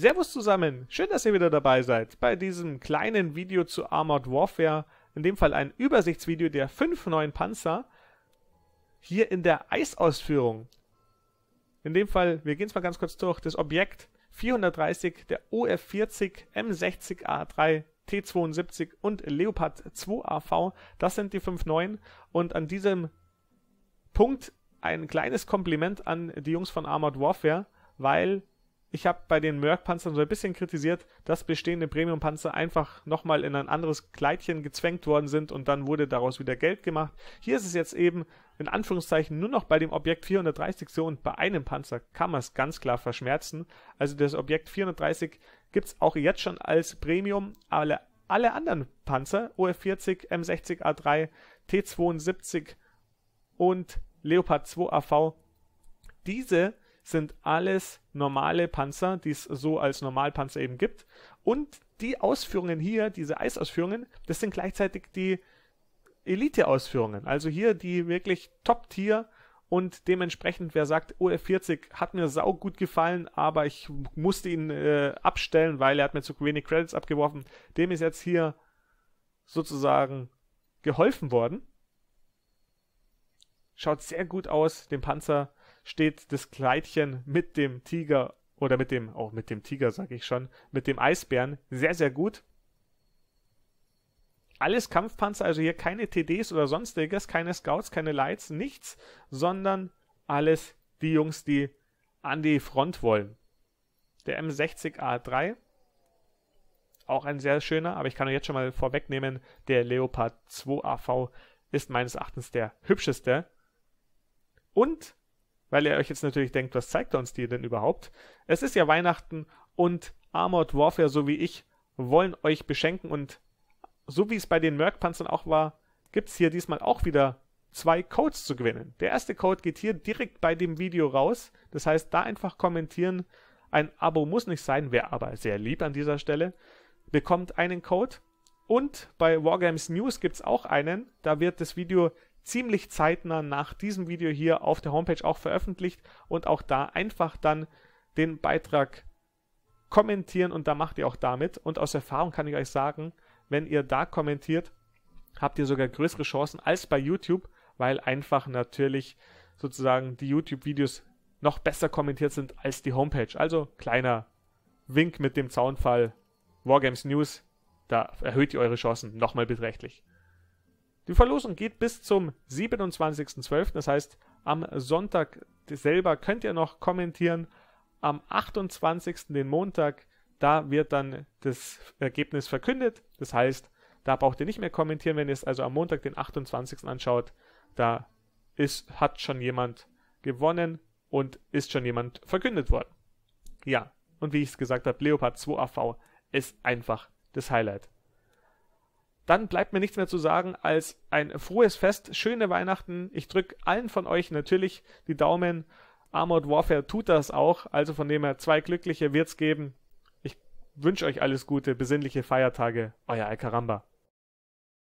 Servus zusammen, schön, dass ihr wieder dabei seid bei diesem kleinen Video zu Armored Warfare, in dem Fall ein Übersichtsvideo der fünf neuen Panzer hier in der Eisausführung. In dem Fall, wir gehen es mal ganz kurz durch, das Objekt 430 der OF40 M60A3 T72 und Leopard 2AV, das sind die fünf neuen und an diesem Punkt ein kleines Kompliment an die Jungs von Armored Warfare, weil ich habe bei den merck panzern so ein bisschen kritisiert, dass bestehende Premium-Panzer einfach nochmal in ein anderes Kleidchen gezwängt worden sind und dann wurde daraus wieder Geld gemacht. Hier ist es jetzt eben in Anführungszeichen nur noch bei dem Objekt 430 so und bei einem Panzer kann man es ganz klar verschmerzen. Also das Objekt 430 gibt es auch jetzt schon als Premium, alle, alle anderen Panzer, OF40, M60A3, T72 und Leopard 2 AV, diese sind alles normale Panzer, die es so als Normalpanzer eben gibt. Und die Ausführungen hier, diese Eisausführungen, das sind gleichzeitig die Elite-Ausführungen. Also hier die wirklich Top-Tier und dementsprechend, wer sagt, OF40 hat mir sau gut gefallen, aber ich musste ihn äh, abstellen, weil er hat mir zu wenig Credits abgeworfen, dem ist jetzt hier sozusagen geholfen worden. Schaut sehr gut aus, den Panzer steht das Kleidchen mit dem Tiger oder mit dem, auch oh, mit dem Tiger sag ich schon, mit dem Eisbären sehr, sehr gut. Alles Kampfpanzer, also hier keine TDs oder sonstiges, keine Scouts, keine Lights, nichts, sondern alles die Jungs, die an die Front wollen. Der M60A3, auch ein sehr schöner, aber ich kann euch jetzt schon mal vorwegnehmen, der Leopard 2 AV ist meines Erachtens der hübscheste. Und weil ihr euch jetzt natürlich denkt, was zeigt er uns die denn überhaupt? Es ist ja Weihnachten und Armored Warfare, so wie ich, wollen euch beschenken und so wie es bei den Merkpanzern auch war, gibt es hier diesmal auch wieder zwei Codes zu gewinnen. Der erste Code geht hier direkt bei dem Video raus, das heißt da einfach kommentieren, ein Abo muss nicht sein, wäre aber sehr lieb an dieser Stelle, bekommt einen Code und bei Wargames News gibt es auch einen, da wird das Video ziemlich zeitnah nach diesem Video hier auf der Homepage auch veröffentlicht und auch da einfach dann den Beitrag kommentieren und da macht ihr auch damit. Und aus Erfahrung kann ich euch sagen, wenn ihr da kommentiert, habt ihr sogar größere Chancen als bei YouTube, weil einfach natürlich sozusagen die YouTube-Videos noch besser kommentiert sind als die Homepage. Also kleiner Wink mit dem Zaunfall Wargames News, da erhöht ihr eure Chancen nochmal beträchtlich. Die Verlosung geht bis zum 27.12., das heißt am Sonntag selber könnt ihr noch kommentieren. Am 28. den Montag, da wird dann das Ergebnis verkündet. Das heißt, da braucht ihr nicht mehr kommentieren, wenn ihr es also am Montag, den 28. anschaut. Da ist, hat schon jemand gewonnen und ist schon jemand verkündet worden. Ja, und wie ich es gesagt habe, Leopard 2 AV ist einfach das Highlight dann bleibt mir nichts mehr zu sagen als ein frohes Fest, schöne Weihnachten. Ich drücke allen von euch natürlich die Daumen. Armored Warfare tut das auch, also von dem her zwei glückliche wird's geben. Ich wünsche euch alles Gute, besinnliche Feiertage, euer Alcaramba.